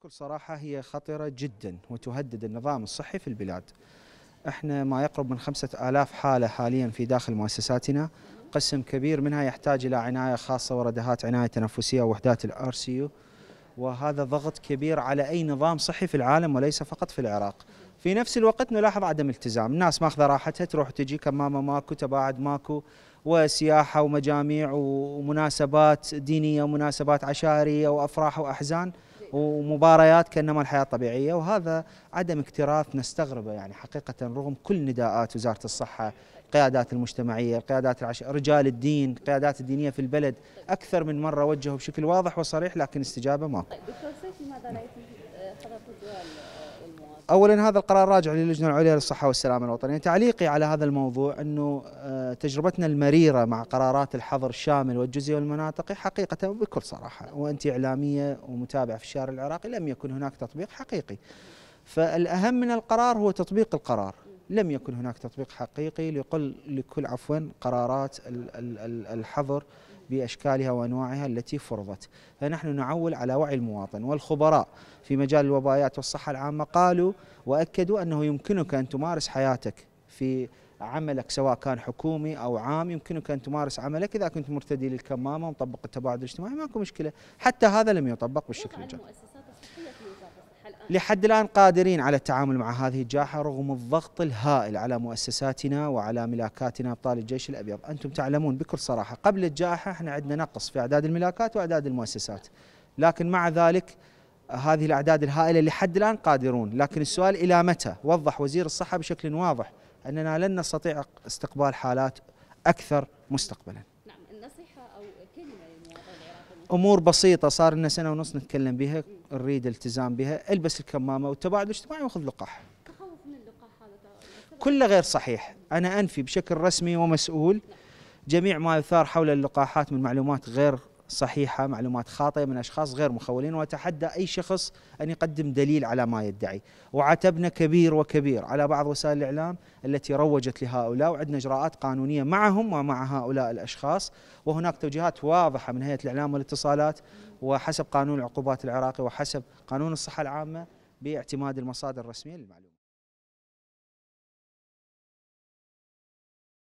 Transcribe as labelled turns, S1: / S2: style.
S1: بكل صراحة هي خطرة جدا وتهدد النظام الصحي في البلاد احنا ما يقرب من خمسة آلاف حالة حاليا في داخل مؤسساتنا قسم كبير منها يحتاج إلى عناية خاصة وردهات عناية تنفسية ووحدات الار سي وهذا ضغط كبير على أي نظام صحي في العالم وليس فقط في العراق في نفس الوقت نلاحظ عدم التزام الناس ماخذه راحتها تروح تجي كمامه ماكو تباعد ماكو وسياحه ومجاميع ومناسبات دينيه ومناسبات عشائريه وافراح واحزان ومباريات كانما الحياه طبيعيه وهذا عدم اكتراث نستغربه يعني حقيقه رغم كل نداءات وزاره الصحه القيادات المجتمعيه، القيادات العش... رجال الدين، القيادات الدينيه في البلد اكثر من مره وجهوا بشكل واضح وصريح لكن استجابه ماكو. طيب دكتور سيف لماذا لا يتم اولا هذا القرار راجع للجنه العليا للصحه والسلامه الوطنيه، تعليقي على هذا الموضوع انه آه، تجربتنا المريره مع قرارات الحظر الشامل والجزئي والمناطقي حقيقه بكل صراحه وانت اعلاميه ومتابعه في الشارع العراقي لم يكن هناك تطبيق حقيقي. فالاهم من القرار هو تطبيق القرار، لم يكن هناك تطبيق حقيقي لكل لكل عفوا قرارات الحظر بأشكالها وأنواعها التي فرضت فنحن نعول على وعي المواطن والخبراء في مجال الوبايات والصحة العامة قالوا وأكدوا أنه يمكنك أن تمارس حياتك في عملك سواء كان حكومي او عام يمكنك ان تمارس عملك اذا كنت مرتدي للكمامه ومطبق التباعد الاجتماعي ماكو مشكله، حتى هذا لم يطبق بالشكل الجيد. لحد الآن قادرين على التعامل مع هذه الجائحة رغم الضغط الهائل على مؤسساتنا وعلى ملاكاتنا أبطال الجيش الأبيض أنتم تعلمون بكل صراحة قبل الجائحة احنا عندنا نقص في أعداد الملاكات وأعداد المؤسسات لكن مع ذلك هذه الأعداد الهائلة لحد الآن قادرون لكن السؤال إلى متى وضح وزير الصحة بشكل واضح أننا لن نستطيع استقبال حالات أكثر مستقبلاً امور بسيطه صار لنا سنه ونص نتكلم بها نريد التزام بها البس الكمامه والتباعد الاجتماعي واخذ لقاح كله غير صحيح انا انفي بشكل رسمي ومسؤول جميع ما يثار حول اللقاحات من معلومات غير صحيحة معلومات خاطئة من أشخاص غير مخولين وأتحدى أي شخص أن يقدم دليل على ما يدعي وعتبنا كبير وكبير على بعض وسائل الإعلام التي روجت لهؤلاء وعندنا إجراءات قانونية معهم ومع هؤلاء الأشخاص وهناك توجيهات واضحة من هيئة الإعلام والاتصالات وحسب قانون العقوبات العراقي وحسب قانون الصحة العامة باعتماد المصادر الرسمية للمعلومات